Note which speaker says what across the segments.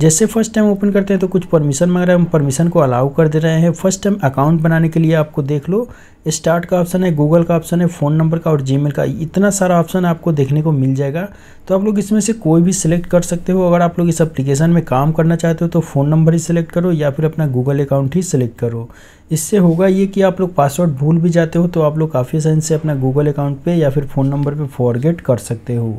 Speaker 1: जैसे first time open करते हैं तो कुछ परमिशन मांग रहा है हम परमिशन को अलाउ कर दे रहे हैं फर्स्ट टाइम अकाउंट बनाने के लिए आपको देख लो स्टार्ट का ऑप्शन है गूगल का ऑप्शन है फ़ोन नंबर का और जीमेल का इतना सारा ऑप्शन आपको देखने को मिल जाएगा तो आप लोग इसमें से कोई भी सिलेक्ट कर सकते हो अगर आप लोग इस अप्लीकेशन में काम करना चाहते हो तो फ़ोन नंबर ही सिलेक्ट करो या फिर अपना गूगल अकाउंट ही सिलेक्ट करो इससे होगा ये कि आप लोग पासवर्ड भूल भी जाते हो तो आप लोग काफ़ी आसानी से अपना गूगल अकाउंट पर या फिर फ़ोन नंबर पर फॉरगेट कर सकते हो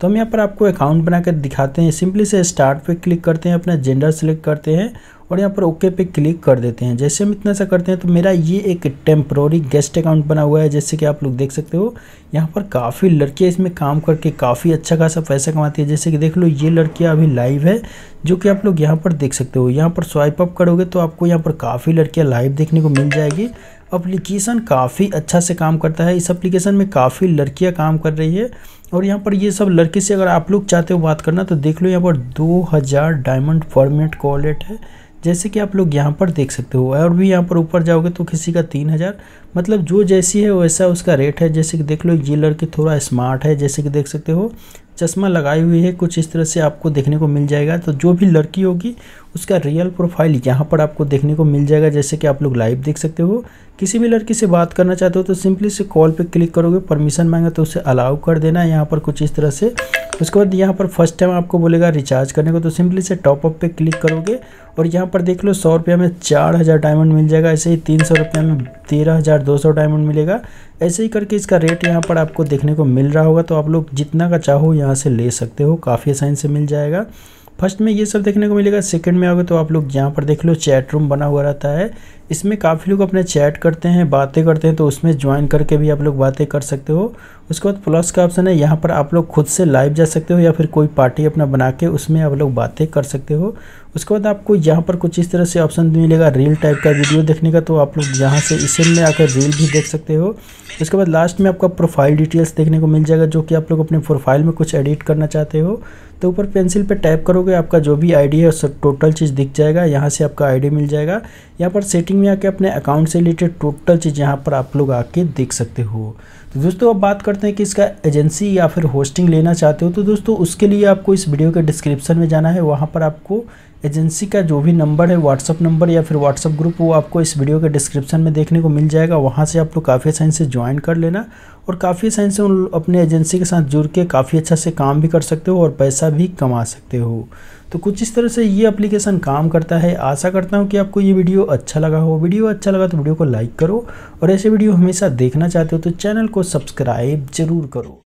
Speaker 1: तो हम यहाँ पर आपको अकाउंट बनाकर दिखाते हैं सिंपली से स्टार्ट पे क्लिक करते हैं अपना जेंडर सेलेक्ट करते हैं और यहाँ पर ओके पे क्लिक कर देते हैं जैसे हम इतना सा करते हैं तो मेरा ये एक टेम्प्रोरी गेस्ट अकाउंट बना हुआ है जैसे कि आप लोग देख सकते हो यहाँ पर काफ़ी लड़कियाँ इसमें काम करके काफ़ी अच्छा खासा पैसा कमाती है जैसे कि देख लो ये लड़कियाँ अभी लाइव है जो कि आप लोग यहाँ पर देख सकते हो यहाँ पर स्वाइप अप करोगे तो आपको यहाँ पर काफ़ी लड़कियाँ लाइव देखने को मिल जाएगी अप्लीकेशन काफ़ी अच्छा से काम करता है इस अप्लीकेशन में काफ़ी लड़कियां काम कर रही है और यहाँ पर ये सब लड़के से अगर आप लोग चाहते हो बात करना तो देख लो यहाँ पर 2000 डायमंड फॉर्मेट कॉलेट कॉल रेट है जैसे कि आप लोग यहाँ पर देख सकते हो और भी यहाँ पर ऊपर जाओगे तो किसी का तीन हज़ार मतलब जो जैसी है वैसा उसका रेट है जैसे कि देख लो ये लड़की थोड़ा स्मार्ट है जैसे कि देख सकते हो चश्मा लगाई हुई है कुछ इस तरह से आपको देखने को मिल जाएगा तो जो भी लड़की होगी उसका रियल प्रोफाइल यहाँ पर आपको देखने को मिल जाएगा जैसे कि आप लोग लाइव देख सकते हो किसी भी लड़की से बात करना चाहते हो तो सिंपली से कॉल पे क्लिक करोगे परमिशन मांगा तो उसे अलाउ कर देना यहाँ पर कुछ इस तरह से उसके बाद यहाँ पर फर्स्ट टाइम आपको बोलेगा रिचार्ज करने को तो सिंपली से टॉपअप पे क्लिक करोगे और यहाँ पर देख लो सौ रुपया में चार हज़ार डायमंड मिल जाएगा ऐसे ही तीन सौ रुपया में तेरह हज़ार दो सौ डायमंड मिलेगा ऐसे ही करके इसका रेट यहाँ पर आपको देखने को मिल रहा होगा तो आप लोग जितना का चाहो यहाँ से ले सकते हो काफ़ी आसानी से मिल जाएगा फर्स्ट में ये सब देखने को मिलेगा सेकंड में आओगे तो आप लोग यहाँ पर देख लो चैट रूम बना हुआ रहता है इसमें काफ़ी लोग अपने चैट करते हैं बातें करते हैं तो उसमें ज्वाइन करके भी आप लोग बातें कर सकते हो उसके बाद प्लस का ऑप्शन है यहाँ पर आप लोग खुद से लाइव जा सकते हो या फिर कोई पार्टी अपना बना के उसमें आप लोग बातें कर सकते हो उसके बाद आपको यहाँ पर कुछ इस तरह से ऑप्शन मिलेगा रील टाइप का वीडियो देखने का तो आप लोग यहाँ से इसी में आकर रील भी देख सकते हो उसके बाद लास्ट में आपका प्रोफाइल डिटेल्स देखने को मिल जाएगा जो कि आप लोग अपने प्रोफाइल में कुछ एडिट करना चाहते हो तो ऊपर पेंसिल पे टाइप करोगे आपका जो भी आईडी है सब टोटल चीज़ दिख जाएगा यहाँ से आपका आईडी मिल जाएगा यहाँ पर सेटिंग सेटिंग में आके अपने अकाउंट से रिलेटेड टोटल चीज़ यहाँ पर आप लोग आके देख सकते हो तो दोस्तों अब बात करते हैं कि इसका एजेंसी या फिर होस्टिंग लेना चाहते हो तो दोस्तों उसके लिए आपको इस वीडियो के डिस्क्रिप्शन में जाना है वहाँ पर आपको एजेंसी का जो भी नंबर है व्हाट्सअप नंबर या फिर व्हाट्सअप ग्रुप वो आपको इस वीडियो के डिस्क्रिप्शन में देखने को मिल जाएगा वहाँ से आप लोग काफ़ी साइन से ज्वाइन कर लेना और काफ़ी साइन से उन अपने एजेंसी के साथ जुड़ के काफ़ी अच्छा से काम भी कर सकते हो और पैसा भी कमा सकते हो तो कुछ इस तरह से ये अप्लीकेशन काम करता है आशा करता हूँ कि आपको ये वीडियो अच्छा लगा हो वीडियो अच्छा लगा तो वीडियो को लाइक करो और ऐसे वीडियो हमेशा देखना चाहते हो तो चैनल को सब्सक्राइब जरूर करो